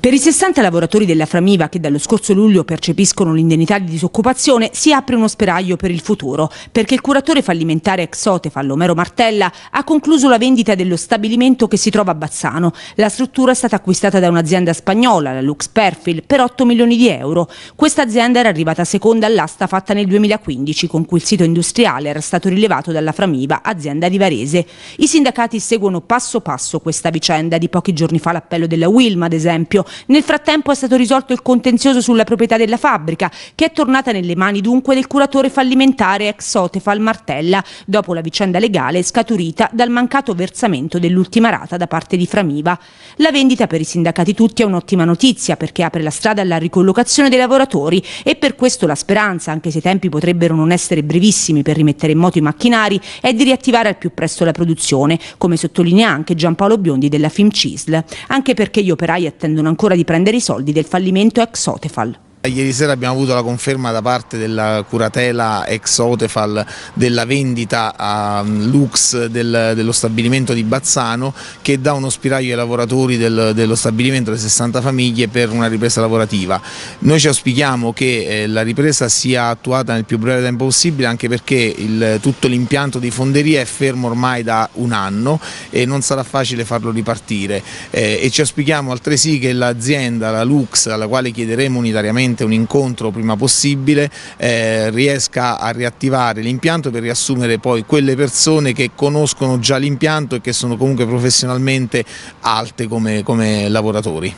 Per i 60 lavoratori della Framiva che dallo scorso luglio percepiscono l'indennità di disoccupazione si apre uno speraglio per il futuro, perché il curatore fallimentare Exote Otefal Martella ha concluso la vendita dello stabilimento che si trova a Bazzano. La struttura è stata acquistata da un'azienda spagnola, la Lux Perfil, per 8 milioni di euro. Questa azienda era arrivata seconda all'asta fatta nel 2015 con cui il sito industriale era stato rilevato dalla Framiva, azienda di Varese. I sindacati seguono passo passo questa vicenda, di pochi giorni fa l'appello della Wilma ad esempio, nel frattempo è stato risolto il contenzioso sulla proprietà della fabbrica, che è tornata nelle mani dunque del curatore fallimentare ex Sotefal Martella, dopo la vicenda legale scaturita dal mancato versamento dell'ultima rata da parte di Framiva. La vendita per i sindacati tutti è un'ottima notizia perché apre la strada alla ricollocazione dei lavoratori e per questo la speranza, anche se i tempi potrebbero non essere brevissimi per rimettere in moto i macchinari, è di riattivare al più presto la produzione, come sottolinea anche Giampaolo Biondi della FIMCISL, anche perché gli operai attendono ancora ancora di prendere i soldi del fallimento ex Sotefal. Eh, ieri sera abbiamo avuto la conferma da parte della curatela ex Otefal della vendita a mm, Lux del, dello stabilimento di Bazzano che dà uno spiraglio ai lavoratori del, dello stabilimento, le 60 famiglie, per una ripresa lavorativa. Noi ci auspichiamo che eh, la ripresa sia attuata nel più breve tempo possibile anche perché il, tutto l'impianto di fonderia è fermo ormai da un anno e non sarà facile farlo ripartire eh, e ci auspichiamo altresì che l'azienda, la Lux, alla quale chiederemo unitariamente urgentemente un incontro prima possibile, eh, riesca a riattivare l'impianto per riassumere poi quelle persone che conoscono già l'impianto e che sono comunque professionalmente alte come, come lavoratori.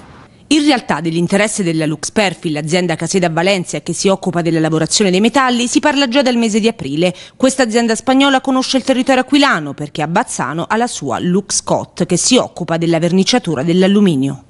In realtà dell'interesse della Lux Perfil, l'azienda caseda Valencia che si occupa della lavorazione dei metalli, si parla già dal mese di aprile. Questa azienda spagnola conosce il territorio aquilano perché a Bazzano ha la sua Lux Cot che si occupa della verniciatura dell'alluminio.